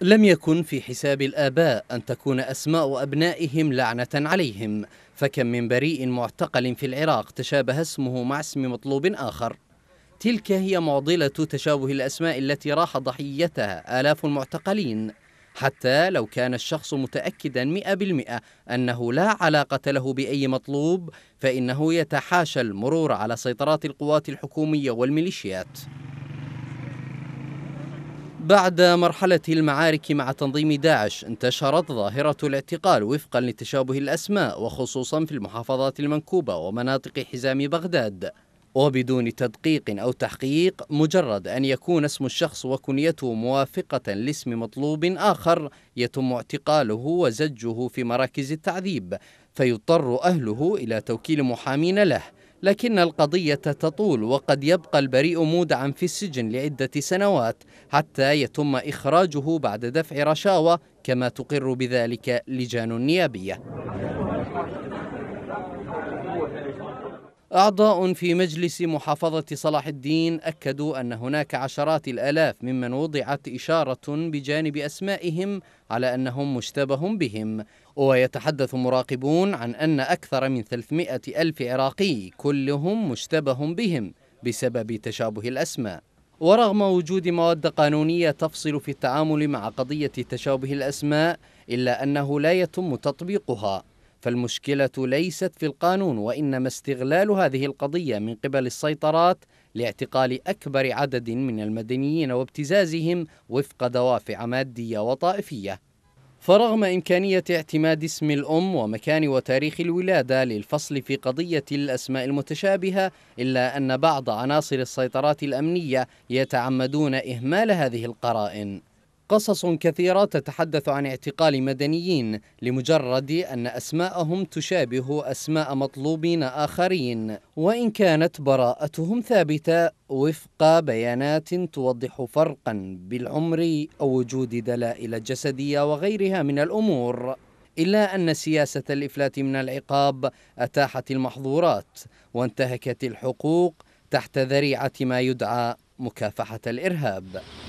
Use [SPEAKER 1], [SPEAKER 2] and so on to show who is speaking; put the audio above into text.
[SPEAKER 1] لم يكن في حساب الآباء أن تكون أسماء أبنائهم لعنة عليهم فكم من بريء معتقل في العراق تشابه اسمه مع اسم مطلوب آخر تلك هي معضلة تشابه الأسماء التي راح ضحيتها آلاف المعتقلين حتى لو كان الشخص متأكدا مئة بالمئة أنه لا علاقة له بأي مطلوب فإنه يتحاشى المرور على سيطرات القوات الحكومية والميليشيات بعد مرحلة المعارك مع تنظيم داعش انتشرت ظاهرة الاعتقال وفقا لتشابه الأسماء وخصوصا في المحافظات المنكوبة ومناطق حزام بغداد وبدون تدقيق أو تحقيق مجرد أن يكون اسم الشخص وكنيته موافقة لاسم مطلوب آخر يتم اعتقاله وزجه في مراكز التعذيب فيضطر أهله إلى توكيل محامين له لكن القضية تطول وقد يبقى البريء مودعا في السجن لعدة سنوات حتى يتم إخراجه بعد دفع رشاوى كما تقر بذلك لجان النيابية أعضاء في مجلس محافظة صلاح الدين أكدوا أن هناك عشرات الآلاف ممن وضعت إشارة بجانب أسمائهم على أنهم مشتبه بهم ويتحدث مراقبون عن أن أكثر من 300 ألف عراقي كلهم مشتبه بهم بسبب تشابه الأسماء ورغم وجود مواد قانونية تفصل في التعامل مع قضية تشابه الأسماء إلا أنه لا يتم تطبيقها فالمشكلة ليست في القانون وإنما استغلال هذه القضية من قبل السيطرات لاعتقال أكبر عدد من المدنيين وابتزازهم وفق دوافع مادية وطائفية. فرغم إمكانية اعتماد اسم الأم ومكان وتاريخ الولادة للفصل في قضية الأسماء المتشابهة إلا أن بعض عناصر السيطرات الأمنية يتعمدون إهمال هذه القرائن. قصص كثيرة تتحدث عن اعتقال مدنيين لمجرد أن أسماءهم تشابه أسماء مطلوبين آخرين وإن كانت براءتهم ثابتة وفق بيانات توضح فرقا بالعمر أو وجود دلائل جسدية وغيرها من الأمور إلا أن سياسة الإفلات من العقاب أتاحت المحظورات وانتهكت الحقوق تحت ذريعة ما يدعى مكافحة الإرهاب